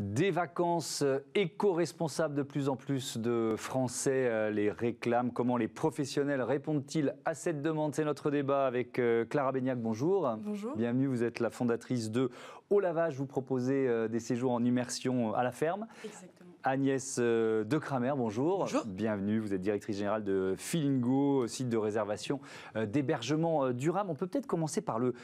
Des vacances euh, éco-responsables de plus en plus de Français euh, les réclament. Comment les professionnels répondent-ils à cette demande C'est notre débat avec euh, Clara Beignac. Bonjour. Bonjour. Bienvenue. Vous êtes la fondatrice de Au Lavage. Vous proposez des séjours en immersion à la ferme. Exactement. Agnès euh, De Kramer, bonjour. Bienvenue, vous êtes directrice générale de Filingo, site de réservation euh, d'hébergement euh, durable. On peut peut-être commencer par le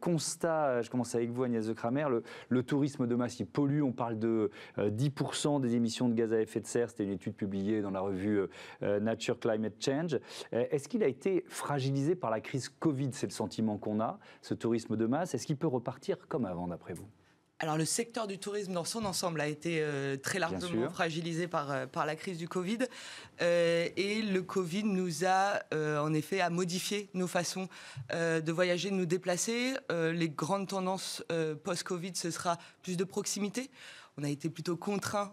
constat, je commence avec vous Agnès De Kramer. le, tourisme de masse, il pollue, on parle de 10% des émissions de gaz à effet de serre, c'était une étude publiée dans la revue Nature Climate Change. Est-ce qu'il a été fragilisé par la crise Covid C'est le sentiment qu'on a, ce tourisme de masse. Est-ce qu'il peut repartir comme avant d'après vous alors le secteur du tourisme dans son ensemble a été euh, très largement fragilisé par, euh, par la crise du Covid. Euh, et le Covid nous a en effet à modifier nos façons de voyager, de nous déplacer. les grandes tendances post-Covid, ce sera plus de proximité on a été plutôt contraint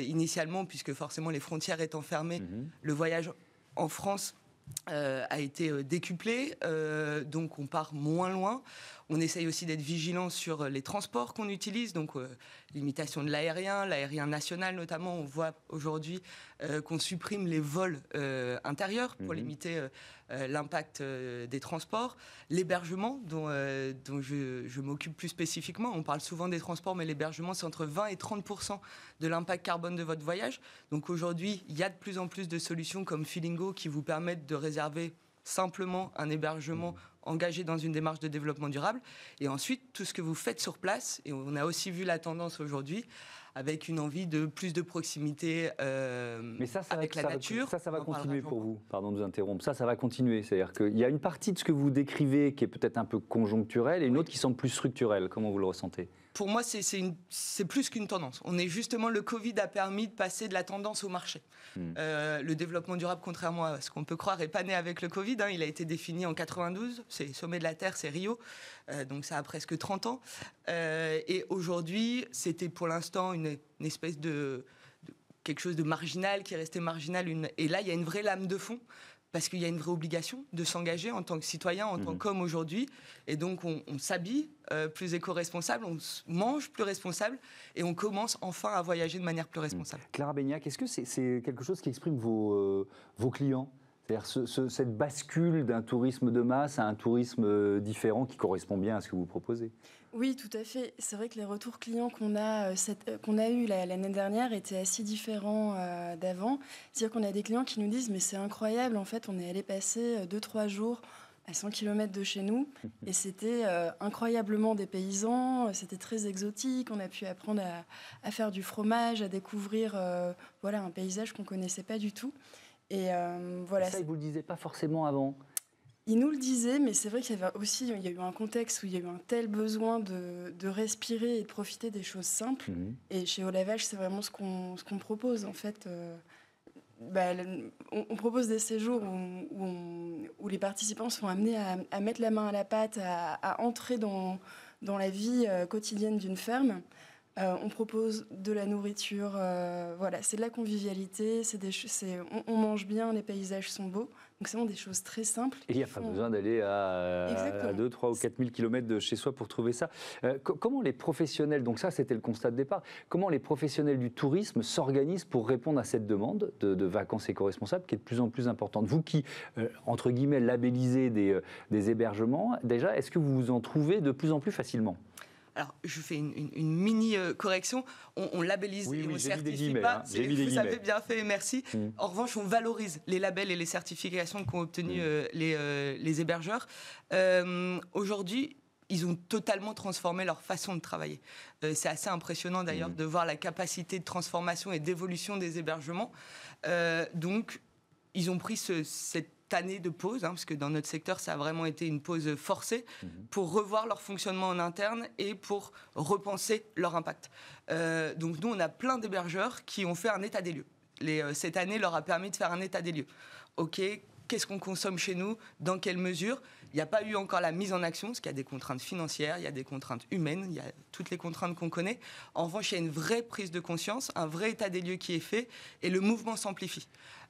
initialement, puisque forcément les frontières étant fermées, mhm. le voyage en France a été décuplé, donc on part moins loin. On essaye aussi d'être vigilant sur euh, les transports qu'on utilise, donc euh, limitation de l'aérien, l'aérien national notamment. On voit aujourd'hui euh, qu'on supprime les vols intérieurs pour mhm. limiter l'impact des transports. L'hébergement, dont, je, je m'occupe plus spécifiquement, on parle souvent des transports, mais l'hébergement, c'est entre 20 et 30 de l'impact carbone de votre voyage. Donc aujourd'hui, il y a de plus en plus de solutions comme Filingo qui vous permettent de réserver simplement un hébergement mhm engagé dans une démarche de développement durable. Et ensuite, tout ce que vous faites sur place, et on a aussi vu la tendance aujourd'hui, avec une envie de plus de proximité euh, Mais ça, avec la nature. ça, ça va continuer pour vous, pardon de vous interrompre. Ça, ça va continuer. C'est-à-dire qu'il y a une partie de ce que vous décrivez qui est peut-être un peu conjoncturelle et une autre qui semble plus structurelle. Comment vous le ressentez Pour moi, c'est plus qu'une tendance. On est justement, le Covid a permis de passer de la tendance au marché. Hmm. Euh, le développement durable, contrairement à ce qu'on peut croire, n'est pas né avec le Covid. Hein. il a été défini en 92 c'est sommet de la Terre, c'est Rio, euh, donc ça a presque 30 ans. Euh, et aujourd'hui, c'était pour l'instant une, espèce de, quelque chose de marginal qui restait marginal. Une, et là, il y a une vraie lame de fond. Parce qu'il y a une vraie obligation de s'engager en tant que citoyen, en tant mhm. qu'homme aujourd'hui. Et donc, on, s'habille euh, plus éco-responsable, on mange plus responsable et on commence enfin à voyager de manière plus mhm. responsable. Clara Beignac, est-ce que c'est quelque chose qui exprime vos, vos clients cette bascule d'un tourisme de masse à un tourisme euh, différent qui correspond bien à ce que vous proposez. Oui, tout à fait. C'est vrai que les retours clients qu'on a, euh, euh, qu'on a eus l'année dernière étaient assez différents d'avant. C'est-à-dire qu'on a des clients qui nous disent Mais c'est incroyable, en fait, on est allé passer 2-3 jours à 100 km de chez nous et c'était incroyablement des paysans, c'était très exotique, on a pu apprendre à, faire du fromage, à découvrir voilà, un paysage qu'on ne connaissait pas du tout. Et euh, voilà. ça, ils vous le disaient pas forcément avant. Il nous le disait, mais c'est vrai qu'il y avait aussi il y a eu un contexte où il y a eu un tel besoin de, respirer et de profiter des choses simples. Mhm. Et chez Olavage, c'est vraiment ce qu'on propose en fait. Euh, bah, on, propose des séjours où, où, les participants sont amenés à, mettre la main à la pâte, à, à entrer dans, dans la vie euh, quotidienne d'une ferme. Euh, on propose de la nourriture, euh, voilà, c'est de la convivialité, c'est des, on, on, mange bien, les paysages sont beaux. Donc c'est vraiment des choses très simples. il n'y a pas besoin d'aller à, euh, à, 2, 3 ou 4 000 km de chez soi pour trouver ça. comment les professionnels, donc ça c'était le constat de départ, comment les professionnels du tourisme s'organisent pour répondre à cette demande de, vacances éco-responsables qui est de plus en plus importante Vous qui, entre guillemets, labellisez des hébergements, déjà, est-ce que vous vous en trouvez de plus en plus facilement alors, je fais une, mini euh, correction. On, labellise et on certifie pas. vous hein. avez bien fait, merci. Mm. En revanche, on valorise les labels et les certifications qu'ont obtenus mm. euh, euh, les, hébergeurs. Aujourd'hui, ils ont totalement transformé leur façon de travailler. c'est assez impressionnant d'ailleurs mm. de voir la capacité de transformation et d'évolution des hébergements. donc, ils ont pris cette année de pause, hein, parce que dans notre secteur, ça a vraiment été une pause forcée, mhm. pour revoir leur fonctionnement en interne et pour repenser leur impact. Euh, donc nous, on a plein d'hébergeurs qui ont fait un état des lieux. Euh, cette année leur a permis de faire un état des lieux. OK, qu'est-ce qu'on consomme chez nous, dans quelle mesure il n'y a pas eu encore la mise en action, parce qu'il y a des contraintes financières, il y a des contraintes humaines, il y a toutes les contraintes qu'on connaît. En revanche, il y a une vraie prise de conscience, un vrai état des lieux qui est fait, et le mouvement s'amplifie.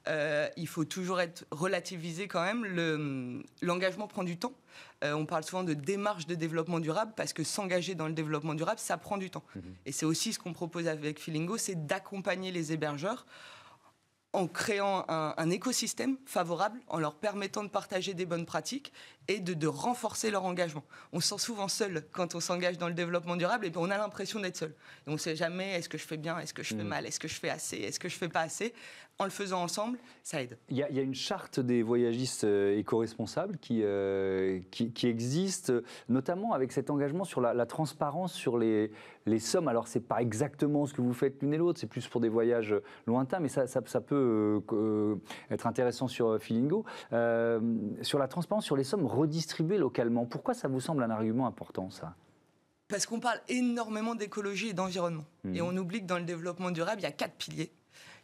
Euh, il faut toujours être relativisé quand même. L'engagement prend du temps. Euh, on parle souvent de démarche de développement durable parce que s'engager dans le développement durable, ça prend du temps. Mmh et c'est aussi ce qu'on propose avec Filingo, c'est d'accompagner les hébergeurs en créant un, écosystème favorable, en leur permettant de partager des bonnes pratiques et de, renforcer leur engagement. On se sent souvent seul quand on s'engage dans le développement durable et on a l'impression d'être seul. on ne sait jamais est-ce que je fais bien, est-ce que je fais mm. mal, est-ce que je fais assez, est-ce que je fais pas assez en le faisant ensemble, ça aide. Il y, a, une charte des voyagistes euh, éco-responsables euh, qui, qui, existe, notamment avec cet engagement sur la, transparence sur les, les sommes. Alors, ce n'est pas exactement ce que vous faites l'une et l'autre, c'est plus pour des voyages lointains, mais ça, ça, peut euh, être intéressant sur Filingo. sur la transparence sur les sommes redistribuées localement, pourquoi ça vous semble un argument important, ça parce qu'on parle énormément d'écologie et d'environnement. Hmm. Et on oublie que dans le développement durable, il y a quatre piliers.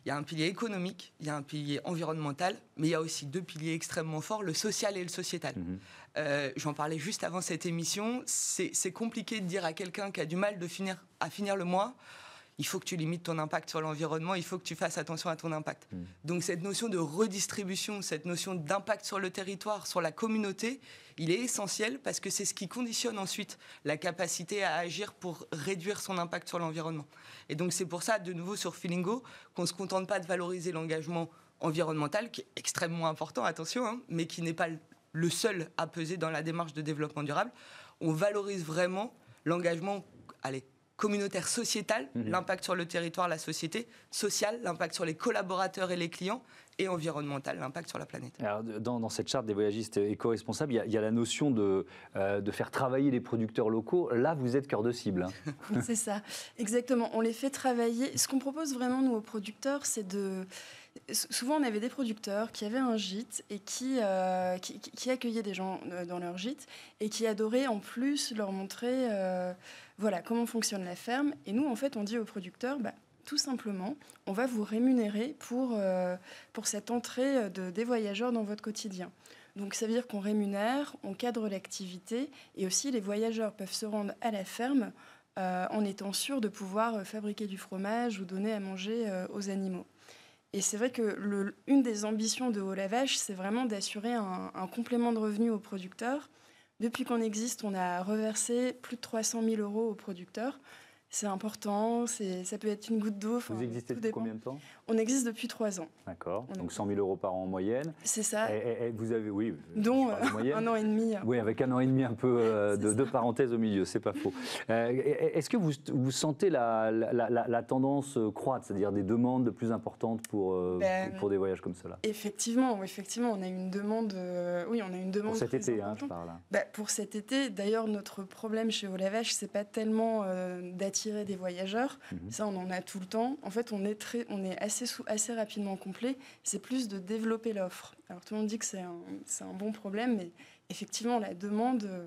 Il y a un pilier économique, il y a un pilier environnemental, mais il y a aussi deux piliers extrêmement forts, le social et le sociétal. Mhm. Euh, j'en parlais juste avant cette émission, c'est compliqué de dire à quelqu'un qui a du mal de finir, à finir le mois, il faut que tu limites ton impact sur l'environnement, il faut que tu fasses attention à ton impact. Hmm. Donc cette notion de redistribution, cette notion d'impact sur le territoire, sur la communauté, il est essentiel parce que c'est ce qui conditionne ensuite la capacité à agir pour réduire son impact sur l'environnement. Et donc c'est pour ça, de nouveau sur Filingo, qu'on ne se contente pas de valoriser l'engagement environnemental, qui est extrêmement important, attention, hein, mais qui n'est pas le seul à peser dans la démarche de développement durable. On valorise vraiment l'engagement, allez, communautaire sociétal, mhm. l'impact sur le territoire, la société, social, l'impact sur les collaborateurs et les clients, et environnemental, l'impact sur la planète. Alors, dans, cette charte des voyagistes éco-responsables, il y, a la notion de, euh, de, faire travailler les producteurs locaux. Là, vous êtes cœur de cible. Hein. c'est ça, exactement. On les fait travailler. Ce qu'on propose vraiment, nous, aux producteurs, c'est de souvent on avait des producteurs qui avaient un gîte et qui, euh, accueillaient des gens euh, dans leur gîte et qui adoraient en plus leur montrer euh, voilà comment fonctionne la ferme. Et nous, en fait, on dit aux producteurs, bah, tout simplement, on va vous rémunérer pour, pour cette entrée de, des voyageurs dans votre quotidien. Donc ça veut dire qu'on rémunère, on cadre l'activité et aussi les voyageurs peuvent se rendre à la ferme en étant sûrs de pouvoir fabriquer du fromage ou donner à manger aux animaux. Et c'est vrai que des ambitions de Haut Lavage, c'est vraiment d'assurer un, un, complément de revenus aux producteurs. Depuis qu'on existe, on a reversé plus de 300 000 euros aux producteurs c'est important, ça peut être une goutte d'eau. Vous existez depuis combien de temps On existe depuis trois ans. D'accord, donc 100 000 euros par an en moyenne. C'est ça. Et, vous avez, oui, dont euh, un an et demi. Oui, avec un an et demi un peu euh, de, de parenthèses au milieu, c'est pas faux. Euh, est-ce que vous, sentez la, tendance croître, c'est-à-dire des demandes de plus importantes pour, ben, pour des voyages comme cela Effectivement, effectivement, on a une demande. oui, on a une demande. Pour cet été, hein, je parle. Hein. Ben, pour cet été, d'ailleurs, notre problème chez Olavèche, c'est pas tellement d'attirer des voyageurs. Mhm. Ça, on en a tout le temps. En fait, on est, très, on est assez, sous, assez rapidement complet. C'est plus de développer l'offre. Alors, tout le monde dit que c'est un, un, bon problème, mais effectivement, la demande, euh,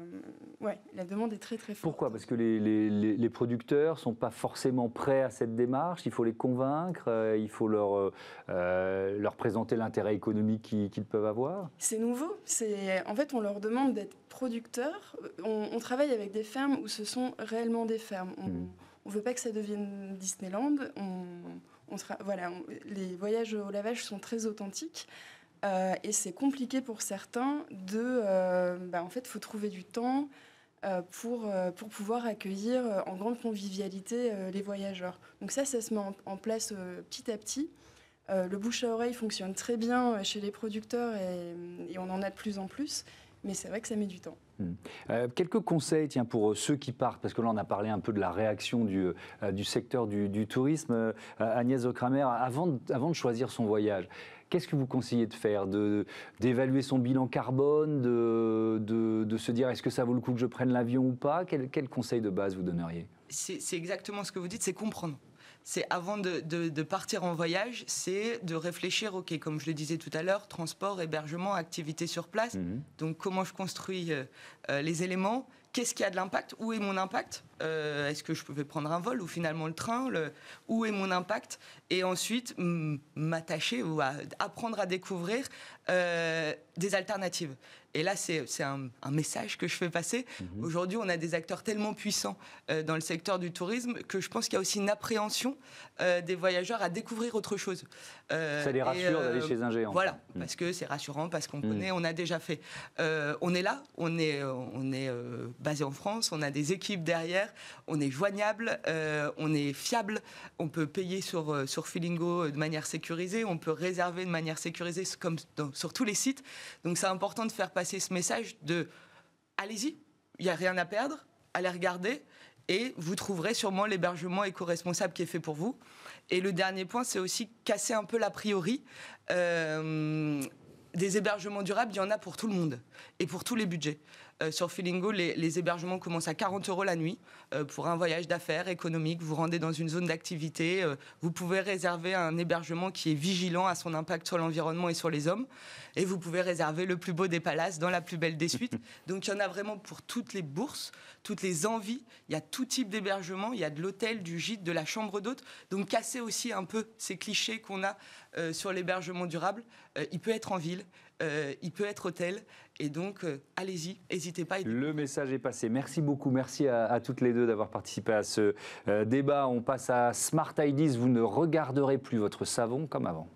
ouais, la demande est très, très forte. Pourquoi Parce que les, les, les producteurs ne sont pas forcément prêts à cette démarche. Il faut les convaincre, euh, il faut leur, euh, leur présenter l'intérêt économique qu'ils peuvent avoir. C'est nouveau. C'est En fait, on leur demande d'être producteurs. On, travaille avec des fermes où ce sont réellement des fermes. Mhm on veut pas que ça devienne Disneyland. On, voilà, les voyages au lavage sont très authentiques. Euh, et c'est compliqué pour certains de. Euh, bah, en fait, il faut trouver du temps euh, pour, pour pouvoir accueillir en grande convivialité les voyageurs. Donc, ça, ça se met en, place petit à petit. le bouche à oreille fonctionne très bien chez les producteurs et on en a de plus en plus mais c'est vrai que ça met du temps. Hmm. Euh, quelques conseils tiens, pour euh, ceux qui partent, parce que là on a parlé un peu de la réaction du, euh, du secteur du, tourisme. Agnès Okramer, avant, de, avant de choisir son voyage, qu'est-ce que vous conseillez de faire D'évaluer son bilan carbone, de, de, de se dire est-ce que ça vaut le coup que je prenne l'avion ou pas quel, quel conseil de base vous donneriez C'est exactement ce que vous dites, c'est comprendre c'est avant de, partir en voyage, c'est de réfléchir, ok, comme je le disais tout à l'heure, transport, hébergement, activité sur place. Mhm. Donc comment je construis euh, euh, les éléments Qu'est-ce qui a de l'impact Où est mon impact euh, Est-ce que je pouvais prendre un vol ou finalement le train Où est mon impact Et ensuite m'attacher ou apprendre à découvrir des alternatives. Et là, c'est un, message que je fais passer. Mhm. Aujourd'hui, on a des acteurs tellement puissants euh, dans le secteur du tourisme que je pense qu'il y a aussi une appréhension euh, des voyageurs à découvrir autre chose. Euh, ça les rassure d'aller euh, chez un géant. Voilà, parce mm. que c'est rassurant, parce qu'on mm. connaît, on a déjà fait. on est là, on est, on est basé en France, on a des équipes derrière, on est joignable, on est fiable, on peut payer sur, sur Filingo de manière sécurisée, on peut réserver de manière sécurisée comme sur tous les sites. Donc c'est important de faire ce message de allez-y, il n'y a rien à perdre, allez regarder et vous trouverez sûrement l'hébergement éco-responsable qui est fait pour vous. Et le dernier point, c'est aussi casser un peu l'a priori. Euh, des hébergements durables, il y en a pour tout le monde et pour tous les budgets. Euh, sur Feelingo, les, hébergements commencent à 40 euros la nuit euh, pour un voyage d'affaires économique. Vous rendez dans une zone d'activité, euh, vous pouvez réserver un hébergement qui est vigilant à son impact sur l'environnement et sur les hommes, et vous pouvez réserver le plus beau des palaces dans la plus belle des suites. Donc il y en a vraiment pour toutes les bourses, toutes les envies. Il y a tout type d'hébergement. Il y a de l'hôtel, du gîte, de la chambre d'hôte. Donc casser aussi un peu ces clichés qu'on a sur l'hébergement durable. il peut être en ville, euh, il peut être tel Et donc, euh, allez-y, n'hésitez pas. Le message est passé. Merci beaucoup. Merci à, toutes les deux d'avoir participé à ce euh, débat. On passe à Smart IDs. Vous ne regarderez plus votre savon comme avant.